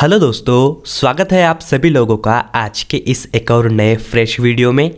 hello दोस्तों स्वागत है आप सभी लोगों का आज के इस एक और नए फ्रेश वीडियो में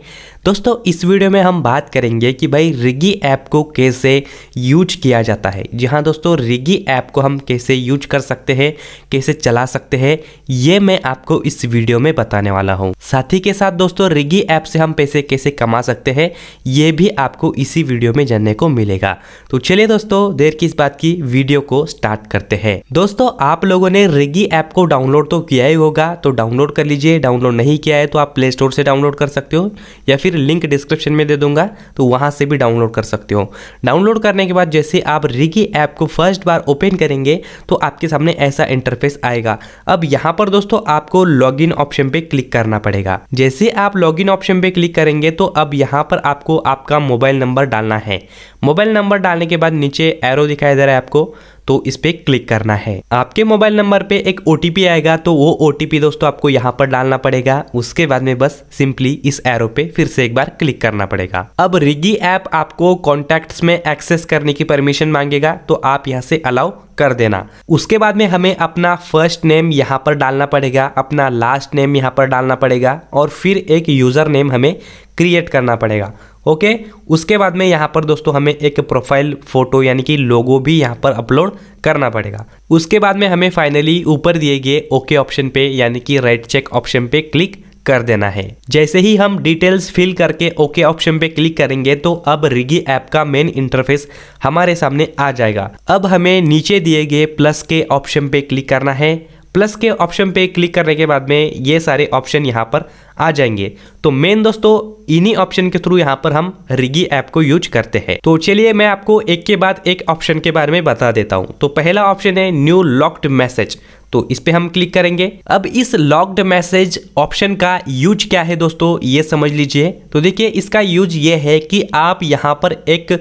दोस्तों इस वीडियो में हम बात करेंगे कि भाई रिगी ऐप को कैसे यूज किया जाता है जी हाँ दोस्तों रिगी ऐप को हम कैसे यूज कर सकते हैं कैसे चला सकते हैं ये मैं आपको इस वीडियो में बताने वाला हूँ साथ ही के साथ दोस्तों रिगी ऐप से हम पैसे कैसे कमा सकते हैं ये भी आपको इसी वीडियो में जानने को मिलेगा तो चलिए दोस्तों देर की इस बात की वीडियो को स्टार्ट करते हैं दोस्तों आप लोगों ने रिगी ऐप को डाउनलोड तो किया ही होगा तो डाउनलोड कर लीजिए डाउनलोड नहीं किया है तो आप प्ले स्टोर से डाउनलोड कर सकते हो या फिर फिर लिंक डिस्क्रिप्शन में दे दूंगा तो वहां से भी डाउनलोड कर सकते हो डाउनलोड करने के बाद जैसे आप रिगी ऐप को फर्स्ट बार ओपन करेंगे तो आपके सामने ऐसा इंटरफेस आएगा अब यहां पर दोस्तों आपको लॉग ऑप्शन पे क्लिक करना पड़ेगा जैसे आप लॉग ऑप्शन पे क्लिक करेंगे तो अब यहां पर आपको आपका मोबाइल नंबर डालना है मोबाइल नंबर डालने के बाद नीचे एरो दिखाई दे रहा है आपको तो इस पे क्लिक करना है आपके मोबाइल नंबर पे एक ओ आएगा तो वो ओ दोस्तों आपको यहाँ पर डालना पड़ेगा उसके बाद में बस सिंपली इस एरो पे फिर से एक बार क्लिक करना पड़ेगा अब रिगी ऐप आप आपको कॉन्टेक्ट में एक्सेस करने की परमिशन मांगेगा तो आप यहाँ से अलाउ कर देना उसके बाद में हमें अपना फर्स्ट नेम यहाँ पर डालना पड़ेगा अपना लास्ट नेम यहाँ पर डालना पड़ेगा और फिर एक यूज़र नेम हमें क्रिएट करना पड़ेगा ओके उसके बाद में यहाँ पर दोस्तों हमें एक प्रोफाइल फ़ोटो यानी कि लोगो भी यहाँ पर अपलोड करना पड़ेगा उसके बाद में हमें फाइनली ऊपर दिए गए ओके ऑप्शन पे यानी कि राइट चेक ऑप्शन पे क्लिक कर देना है जैसे ही हम डिटेल्स फिल करके ओके ऑप्शन पे क्लिक करेंगे तो अब रिगी ऐप का मेन इंटरफेस हमारे सामने आ जाएगा अब हमें नीचे दिए गए प्लस के ऑप्शन पे क्लिक करना है प्लस के ऑप्शन पे क्लिक करने के बाद में ये सारे ऑप्शन यहाँ पर आ जाएंगे तो मेन दोस्तों इन्हीं ऑप्शन के थ्रू यहाँ पर हम रिगी ऐप को यूज करते हैं तो चलिए मैं आपको एक के बाद एक ऑप्शन के बारे में बता देता हूँ तो पहला ऑप्शन है न्यू लॉक्ड मैसेज तो इस पर हम क्लिक करेंगे अब इस लॉक्ड मैसेज ऑप्शन का यूज क्या है दोस्तों ये समझ लीजिए तो देखिए इसका यूज ये है कि आप यहाँ पर एक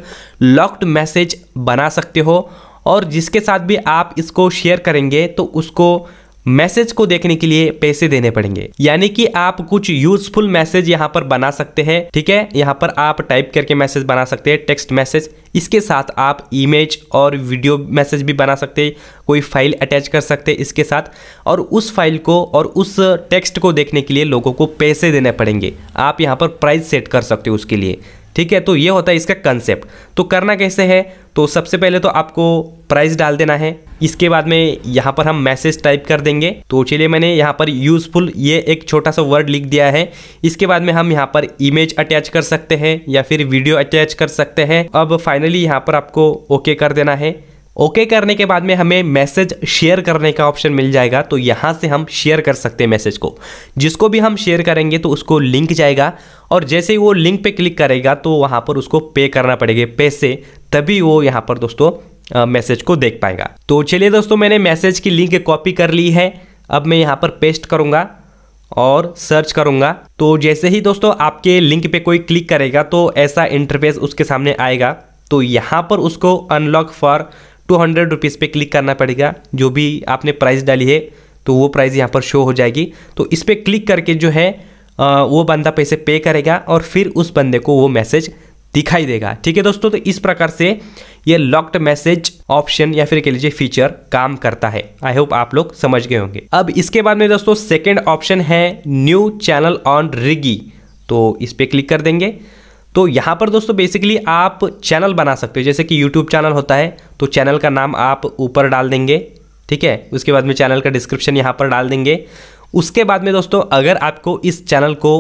लॉक्ड मैसेज बना सकते हो और जिसके साथ भी आप इसको शेयर करेंगे तो उसको मैसेज को देखने के लिए पैसे देने पड़ेंगे यानी कि आप कुछ यूजफुल मैसेज यहाँ पर बना सकते हैं ठीक है यहाँ पर आप टाइप करके मैसेज बना सकते हैं टेक्स्ट मैसेज इसके साथ आप इमेज और वीडियो मैसेज भी बना सकते हैं कोई फाइल अटैच कर सकते हैं इसके साथ और उस फाइल को और उस टेक्स्ट को देखने के लिए लोगों को पैसे देने पड़ेंगे आप यहाँ पर प्राइस सेट कर सकते हो उसके लिए ठीक है तो ये होता है इसका कंसेप्ट तो करना कैसे है तो सबसे पहले तो आपको प्राइस डाल देना है इसके बाद में यहाँ पर हम मैसेज टाइप कर देंगे तो चलिए मैंने यहाँ पर यूज़फुल ये एक छोटा सा वर्ड लिख दिया है इसके बाद में हम यहाँ पर इमेज अटैच कर सकते हैं या फिर वीडियो अटैच कर सकते हैं अब फाइनली यहाँ पर आपको ओके कर देना है ओके करने के बाद में हमें मैसेज शेयर करने का ऑप्शन मिल जाएगा तो यहाँ से हम शेयर कर सकते हैं मैसेज को जिसको भी हम शेयर करेंगे तो उसको लिंक जाएगा और जैसे ही वो लिंक पे क्लिक करेगा तो वहाँ पर उसको पे करना पड़ेगा पैसे तभी वो यहाँ पर दोस्तों मैसेज को देख पाएगा तो चलिए दोस्तों मैंने मैसेज की लिंक कॉपी कर ली है अब मैं यहाँ पर पेस्ट करूँगा और सर्च करूँगा तो जैसे ही दोस्तों आपके लिंक पर कोई क्लिक करेगा तो ऐसा इंटरफेस उसके सामने आएगा तो यहाँ पर उसको unlock for two hundred rupees पर क्लिक करना पड़ेगा जो भी आपने प्राइस डाली है तो वो प्राइस यहाँ पर शो हो जाएगी तो इस पर क्लिक करके जो है आ, वो बंदा पैसे पे करेगा और फिर उस बंदे को वो मैसेज दिखाई देगा ठीक है दोस्तों तो इस प्रकार से ये लॉक्ड मैसेज ऑप्शन या फिर कह लीजिए फीचर काम करता है आई होप आप लोग समझ गए होंगे अब इसके बाद में दोस्तों सेकेंड ऑप्शन है न्यू चैनल ऑन रिगी तो इस पर क्लिक कर देंगे तो यहाँ पर दोस्तों बेसिकली आप चैनल बना सकते हो जैसे कि यूट्यूब चैनल होता है तो चैनल का नाम आप ऊपर डाल देंगे ठीक है उसके बाद में चैनल का डिस्क्रिप्शन यहाँ पर डाल देंगे उसके बाद में दोस्तों अगर आपको इस चैनल को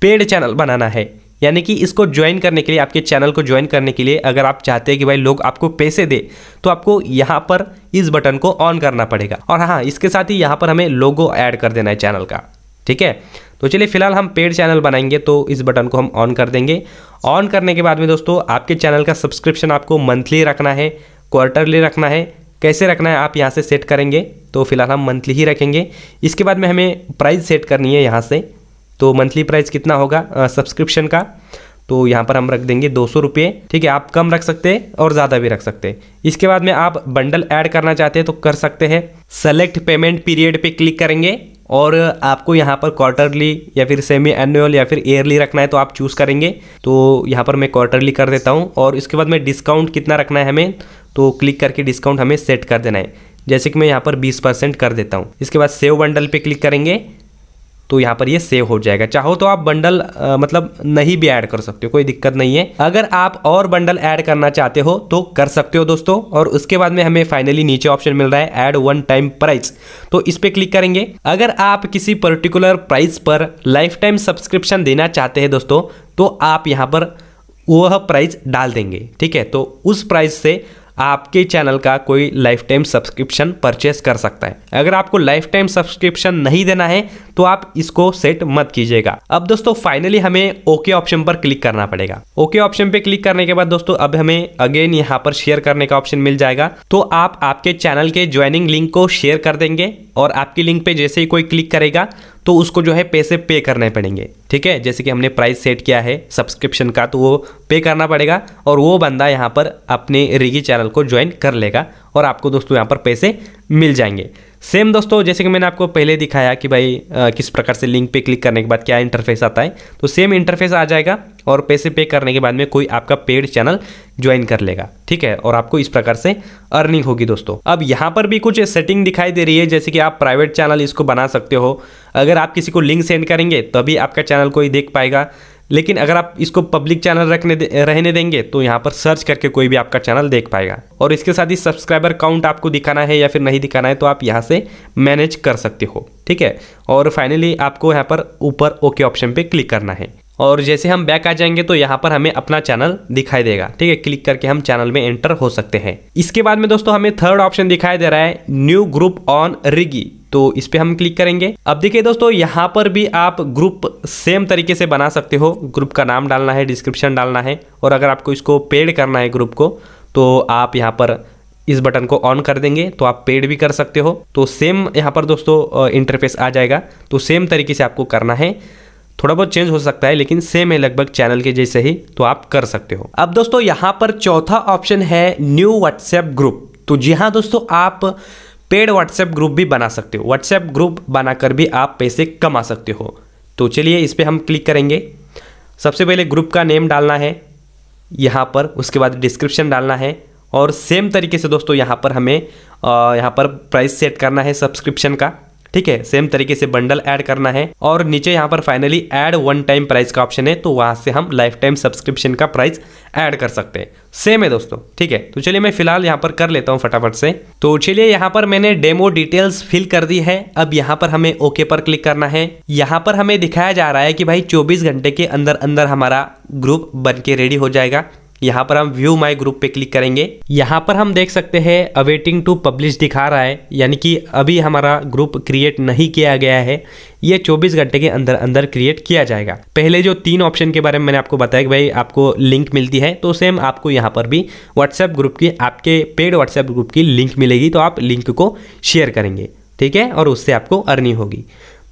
पेड चैनल बनाना है यानी कि इसको ज्वाइन करने के लिए आपके चैनल को ज्वाइन करने के लिए अगर आप चाहते हैं कि भाई लोग आपको पैसे दे तो आपको यहाँ पर इस बटन को ऑन करना पड़ेगा और हाँ, हाँ इसके साथ ही यहाँ पर हमें लोगो ऐड कर देना है चैनल का ठीक है तो चलिए फिलहाल हम पेड चैनल बनाएंगे तो इस बटन को हम ऑन कर देंगे ऑन करने के बाद में दोस्तों आपके चैनल का सब्सक्रिप्शन आपको मंथली रखना है क्वार्टरली रखना है कैसे रखना है आप यहाँ से सेट करेंगे तो फिलहाल हम मंथली ही रखेंगे इसके बाद में हमें प्राइस सेट करनी है यहाँ से तो मंथली प्राइस कितना होगा सब्सक्रिप्शन का तो यहाँ पर हम रख देंगे दो सौ रुपये ठीक है आप कम रख सकते हैं और ज़्यादा भी रख सकते हैं इसके बाद में आप बंडल ऐड करना चाहते हैं तो कर सकते हैं सेलेक्ट पेमेंट पीरियड पे क्लिक करेंगे और आपको यहाँ पर क्वार्टरली या फिर सेमी एनुअल या फिर ईयरली रखना है तो आप चूज़ करेंगे तो यहाँ पर मैं क्वार्टरली कर देता हूँ और इसके बाद में डिस्काउंट कितना रखना है हमें तो क्लिक करके डिस्काउंट हमें सेट कर देना है जैसे कि मैं यहाँ पर 20 परसेंट कर देता हूँ इसके बाद सेव बंडल पे क्लिक करेंगे तो यहाँ पर ये सेव हो जाएगा चाहो तो आप बंडल आ, मतलब नहीं भी ऐड कर सकते हो कोई दिक्कत नहीं है अगर आप और बंडल ऐड करना चाहते हो तो कर सकते हो दोस्तों और उसके बाद में हमें फाइनली नीचे ऑप्शन मिल रहा है ऐड वन टाइम प्राइस तो इस पर क्लिक करेंगे अगर आप किसी पर्टिकुलर प्राइस पर लाइफ टाइम सब्सक्रिप्शन देना चाहते हैं दोस्तों तो आप यहाँ पर वह प्राइस डाल देंगे ठीक है तो उस प्राइस से आपके चैनल का कोई लाइफ टाइम सब्सक्रिप्शन परचेस कर सकता है अगर आपको लाइफ टाइम सब्सक्रिप्शन नहीं देना है तो आप इसको सेट मत कीजिएगा अब दोस्तों फाइनली हमें ओके ऑप्शन पर क्लिक करना पड़ेगा ओके ऑप्शन पे क्लिक करने के बाद दोस्तों अब हमें अगेन यहाँ पर शेयर करने का ऑप्शन मिल जाएगा तो आप आपके चैनल के ज्वाइनिंग लिंक को शेयर कर देंगे और आपकी लिंक पे जैसे ही कोई क्लिक करेगा तो उसको जो है पैसे पे करने पड़ेंगे ठीक है जैसे कि हमने प्राइस सेट किया है सब्सक्रिप्शन का तो वो पे करना पड़ेगा और वो बंदा यहाँ पर अपने रिगी चैनल को ज्वाइन कर लेगा और आपको दोस्तों यहाँ पर पैसे मिल जाएंगे सेम दोस्तों जैसे कि मैंने आपको पहले दिखाया कि भाई आ, किस प्रकार से लिंक पे क्लिक करने के बाद क्या इंटरफेस आता है तो सेम इंटरफेस आ जाएगा और पैसे पे करने के बाद में कोई आपका पेड चैनल ज्वाइन कर लेगा ठीक है और आपको इस प्रकार से अर्निंग होगी दोस्तों अब यहाँ पर भी कुछ सेटिंग दिखाई दे रही है जैसे कि आप प्राइवेट चैनल इसको बना सकते हो अगर आप किसी को लिंक सेंड करेंगे तभी आपका चैनल कोई देख पाएगा लेकिन अगर आप इसको पब्लिक चैनल रखने दे, रहने देंगे तो यहाँ पर सर्च करके कोई भी आपका चैनल देख पाएगा और इसके साथ ही सब्सक्राइबर काउंट आपको दिखाना है या फिर नहीं दिखाना है तो आप यहाँ से मैनेज कर सकते हो ठीक है और फाइनली आपको यहाँ पर ऊपर ओके ऑप्शन पे क्लिक करना है और जैसे हम बैक आ जाएंगे तो यहाँ पर हमें अपना चैनल दिखाई देगा ठीक है क्लिक करके हम चैनल में एंटर हो सकते हैं इसके बाद में दोस्तों हमें थर्ड ऑप्शन दिखाई दे रहा है न्यू ग्रुप ऑन रिगी तो इस पर हम क्लिक करेंगे अब देखिए दोस्तों यहाँ पर भी आप ग्रुप सेम तरीके से बना सकते हो ग्रुप का नाम डालना है डिस्क्रिप्शन डालना है और अगर आपको इसको पेड करना है ग्रुप को तो आप यहाँ पर इस बटन को ऑन कर देंगे तो आप पेड भी कर सकते हो तो सेम यहाँ पर दोस्तों इंटरफेस आ जाएगा तो सेम तरीके से आपको करना है थोड़ा बहुत चेंज हो सकता है लेकिन सेम है लगभग चैनल के जैसे ही तो आप कर सकते हो अब दोस्तों यहाँ पर चौथा ऑप्शन है न्यू व्हाट्सएप ग्रुप तो जी हाँ दोस्तों आप पेड व्हाट्सएप ग्रुप भी बना सकते हो व्हाट्सएप ग्रुप बनाकर भी आप पैसे कमा सकते हो तो चलिए इस पर हम क्लिक करेंगे सबसे पहले ग्रुप का नेम डालना है यहाँ पर उसके बाद डिस्क्रिप्शन डालना है और सेम तरीके से दोस्तों यहाँ पर हमें यहाँ पर प्राइस सेट करना है सब्सक्रिप्शन का ठीक है सेम तरीके से बंडल ऐड करना है और नीचे यहाँ पर finally add one time price का ऑप्शन है तो वहां से हम लाइफ टाइम सब्सक्रिप्शन का प्राइस ऐड कर सकते हैं सेम है दोस्तों ठीक है तो चलिए मैं फिलहाल यहाँ पर कर लेता हूँ फटाफट से तो चलिए यहाँ पर मैंने डेमो डिटेल्स फिल कर दी है अब यहाँ पर हमें ओके पर क्लिक करना है यहाँ पर हमें दिखाया जा रहा है कि भाई चौबीस घंटे के अंदर अंदर हमारा ग्रुप बन के रेडी हो जाएगा यहाँ पर हम व्यू माई ग्रुप पे क्लिक करेंगे यहाँ पर हम देख सकते हैं अवेटिंग टू पब्लिश दिखा रहा है यानी कि अभी हमारा ग्रुप क्रिएट नहीं किया गया है ये 24 घंटे के अंदर अंदर क्रिएट किया जाएगा पहले जो तीन ऑप्शन के बारे में मैंने आपको बताया कि भाई आपको लिंक मिलती है तो सेम आपको यहाँ पर भी व्हाट्सएप ग्रुप की आपके पेड व्हाट्सएप ग्रुप की लिंक मिलेगी तो आप लिंक को शेयर करेंगे ठीक है और उससे आपको अर्निंग होगी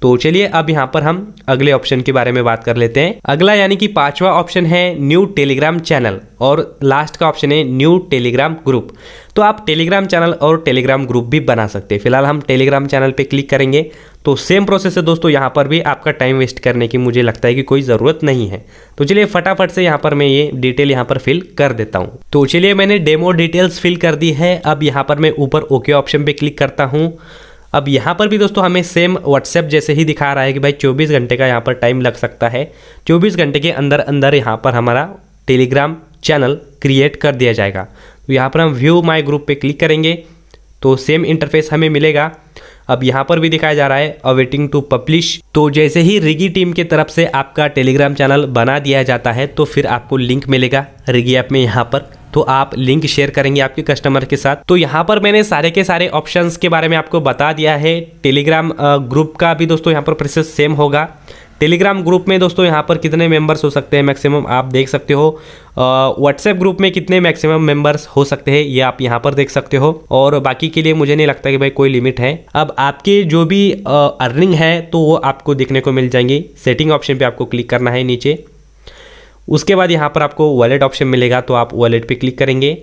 तो चलिए अब यहाँ पर हम अगले ऑप्शन के बारे में बात कर लेते हैं अगला यानी कि पांचवा ऑप्शन है न्यू टेलीग्राम चैनल और लास्ट का ऑप्शन है न्यू टेलीग्राम ग्रुप तो आप टेलीग्राम चैनल और टेलीग्राम ग्रुप भी बना सकते हैं फिलहाल हम टेलीग्राम चैनल पे क्लिक करेंगे तो सेम प्रोसेस है दोस्तों यहाँ पर भी आपका टाइम वेस्ट करने की मुझे लगता है कि कोई ज़रूरत नहीं है तो चलिए फटाफट से यहाँ पर मैं ये डिटेल यहाँ पर फिल कर देता हूँ तो चलिए मैंने डेमो डिटेल्स फिल कर दी है अब यहाँ पर मैं ऊपर ओके ऑप्शन पर क्लिक करता हूँ अब यहाँ पर भी दोस्तों हमें सेम व्हाट्सएप जैसे ही दिखा रहा है कि भाई चौबीस घंटे का यहाँ पर टाइम लग सकता है चौबीस घंटे के अंदर अंदर यहाँ पर हमारा टेलीग्राम चैनल क्रिएट कर दिया जाएगा तो यहाँ पर हम व्यू माई ग्रुप पे क्लिक करेंगे तो सेम इंटरफेस हमें मिलेगा अब यहाँ पर भी दिखाया जा रहा है अवेटिंग टू पब्लिश तो जैसे ही रिगी टीम के तरफ से आपका टेलीग्राम चैनल बना दिया जाता है तो फिर आपको लिंक मिलेगा रिगी ऐप में यहाँ पर तो आप लिंक शेयर करेंगे आपके कस्टमर के साथ तो यहाँ पर मैंने सारे के सारे ऑप्शन के बारे में आपको बता दिया है टेलीग्राम ग्रुप का भी दोस्तों यहाँ पर प्रोसेस सेम होगा टेलीग्राम ग्रुप में दोस्तों यहाँ पर कितने मेंबर्स हो सकते हैं मैक्सिमम आप देख सकते हो व्हाट्सएप ग्रुप में कितने मैक्सिमम मेंबर्स हो सकते हैं ये आप यहाँ पर देख सकते हो और बाकी के लिए मुझे नहीं लगता कि भाई कोई लिमिट है अब आपके जो भी अर्निंग है तो वो आपको देखने को मिल जाएंगी सेटिंग ऑप्शन पर आपको क्लिक करना है नीचे उसके बाद यहाँ पर आपको वॉलेट ऑप्शन मिलेगा तो आप वॉलेट पे क्लिक करेंगे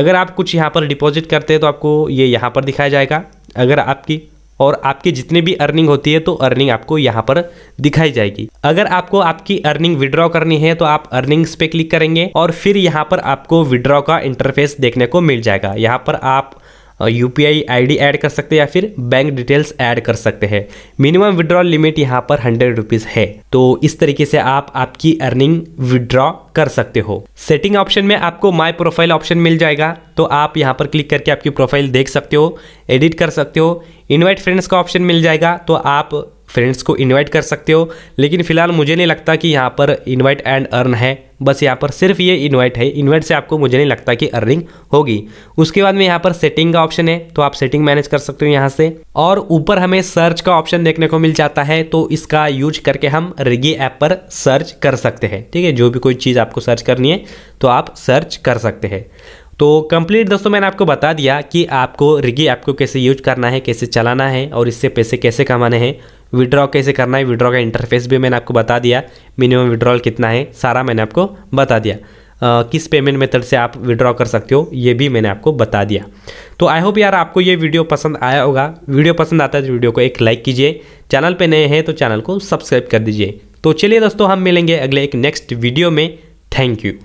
अगर आप कुछ यहाँ पर डिपॉजिट करते हैं तो आपको ये यहाँ पर दिखाया जाएगा अगर आपकी और आपकी जितने भी अर्निंग होती है तो अर्निंग आपको यहाँ पर दिखाई जाएगी अगर आपको आपकी अर्निंग विड्रॉ करनी है तो आप अर्निंग्स पे क्लिक करेंगे और फिर यहाँ पर आपको विड्रॉ का इंटरफेस देखने को मिल जाएगा यहाँ पर आप यू पी आई ऐड कर सकते हैं या फिर बैंक डिटेल्स ऐड कर सकते हैं मिनिमम विड्रॉ लिमिट यहाँ पर हंड्रेड रुपीज़ है तो इस तरीके से आप आपकी अर्निंग विड्रॉ कर सकते हो सेटिंग ऑप्शन में आपको माय प्रोफाइल ऑप्शन मिल जाएगा तो आप यहाँ पर क्लिक करके आपकी प्रोफाइल देख सकते हो एडिट कर सकते हो इन्वाइट फ्रेंड्स का ऑप्शन मिल जाएगा तो आप फ्रेंड्स को इनवाइट कर सकते हो लेकिन फिलहाल मुझे नहीं लगता कि यहाँ पर इनवाइट एंड अर्न है बस यहाँ पर सिर्फ ये इनवाइट है इनवाइट से आपको मुझे नहीं लगता कि अर्निंग होगी उसके बाद में यहाँ पर सेटिंग का ऑप्शन है तो आप सेटिंग मैनेज कर सकते हो यहाँ से और ऊपर हमें सर्च का ऑप्शन देखने को मिल जाता है तो इसका यूज करके हम रिगी ऐप पर सर्च कर सकते हैं ठीक है जो भी कोई चीज़ आपको सर्च करनी है तो आप सर्च कर सकते हैं तो कंप्लीट दोस्तों मैंने आपको बता दिया कि आपको रिगी ऐप को कैसे यूज करना है कैसे चलाना है और इससे पैसे कैसे कमाने हैं विड्रॉ कैसे करना है विड्रॉ का इंटरफेस भी मैंने आपको बता दिया मिनिमम विड्रॉल कितना है सारा मैंने आपको बता दिया Uh, किस पेमेंट मेथड से आप विड्रॉ कर सकते हो ये भी मैंने आपको बता दिया तो आई होप यार आपको ये वीडियो पसंद आया होगा वीडियो पसंद आता है तो वीडियो को एक लाइक कीजिए चैनल पे नए हैं तो चैनल को सब्सक्राइब कर दीजिए तो चलिए दोस्तों हम मिलेंगे अगले एक नेक्स्ट वीडियो में थैंक यू